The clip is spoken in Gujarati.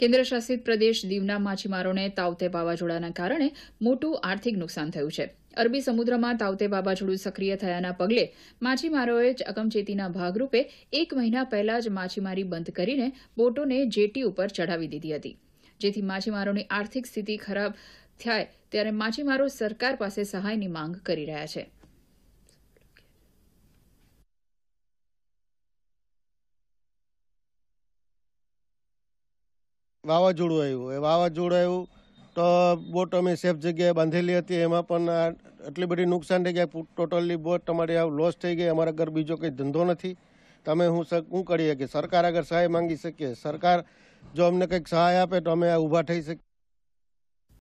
કેન્દ્રશાસિત પ્રદેશ દીવના માછીમારોને તાવતે વાવાઝોડાના કારણે મોટું આર્થિક નુકસાન થયું છે અરબી સમુદ્રમાં તાવતે વાવાઝોડું સક્રિય થયાના પગલે માછીમારોએ જ અકમચેતીના ભાગરૂપે એક મહિના પહેલા જ માછીમારી બંધ કરીને બોટોને જેટી ઉપર ચઢાવી દીધી હતી જેથી માછીમારોની આર્થિક સ્થિતિ ખરાબ થાય ત્યારે માછીમારો સરકાર પાસે સહાયની માંગ કરી રહ્યા છે વાવાઝોડું આવ્યું એ વાવાઝોડું આવ્યું તો બોટ અમે સેફ જગ્યાએ બાંધેલી હતી એમાં પણ એટલી બધી નુકસાન થઈ ગયા ટોટલી બોટ તમારી લોસ થઈ ગઈ અમારા ઘર બીજો કંઈ ધંધો નથી તમે હું શું કરી શકીએ સરકાર આગળ સહાય માંગી શકીએ સરકાર જો અમને કંઈક સહાય આપે તો અમે ઊભા થઈ શકીએ